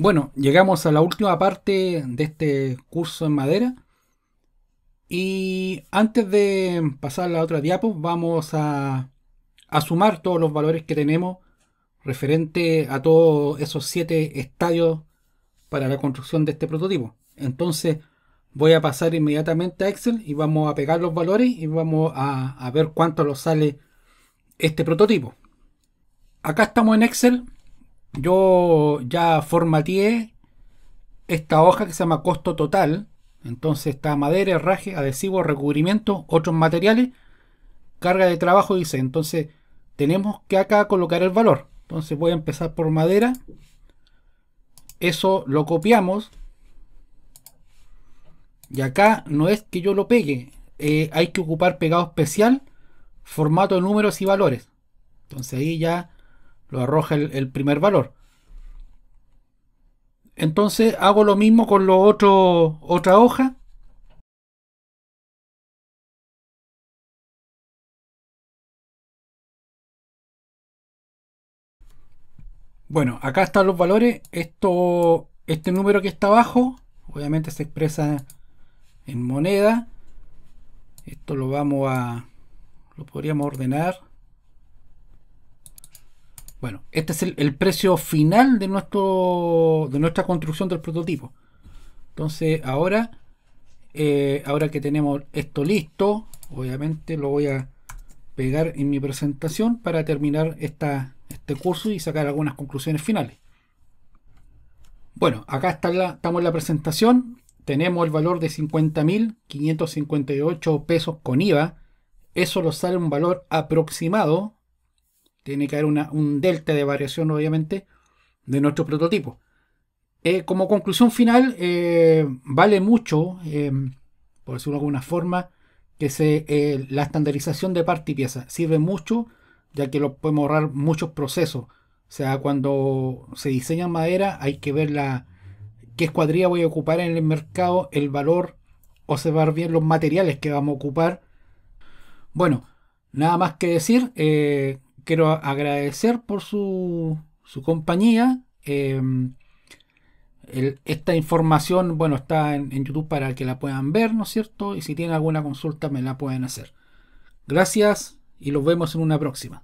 Bueno, llegamos a la última parte de este curso en madera. Y antes de pasar a la otra diapos, vamos a, sumar todos los valores que tenemos referente a todos esos siete estadios para la construcción de este prototipo. Entonces voy a pasar inmediatamente a Excel y vamos a pegar los valores y vamos a, a ver cuánto nos sale este prototipo. Acá estamos en Excel yo ya formateé esta hoja que se llama costo total. Entonces está madera, herraje, adhesivo, recubrimiento, otros materiales, carga de trabajo, dice. Entonces tenemos que acá colocar el valor. Entonces voy a empezar por madera. Eso lo copiamos. Y acá no es que yo lo pegue. Eh, hay que ocupar pegado especial, formato, de números y valores. Entonces ahí ya lo arroja el, primer valor. Entonces hago lo mismo con lo otro, otra hoja. Bueno, acá están los valores. Esto, este número que está abajo, obviamente se expresa en moneda. Esto lo vamos a, lo podríamos ordenar bueno, este es el, precio final de, nuestro, de nuestra construcción del prototipo. Entonces, ahora, eh, ahora que tenemos esto listo, obviamente lo voy a pegar en mi presentación para terminar este curso y sacar algunas conclusiones finales. Bueno, acá está la, estamos en la presentación. Tenemos el valor de 50.558 pesos con IVA. Eso lo sale un valor aproximado tiene que haber un delta de variación, obviamente, de nuestro prototipo. Eh, como conclusión final, eh, vale mucho, eh, por decirlo de alguna forma, que se, la estandarización de parte y pieza sirve mucho, ya que lo podemos ahorrar muchos procesos. O sea, cuando se diseña madera, hay que ver la, qué escuadría voy a ocupar en el mercado, el valor, observar bien los materiales que vamos a ocupar. Bueno, nada más que decir quiero agradecer por su, su compañía. Em, esta información, bueno, está en, YouTube para que la puedan ver, ¿no es cierto? Y si tienen alguna consulta me la pueden hacer. Gracias y los vemos en una próxima.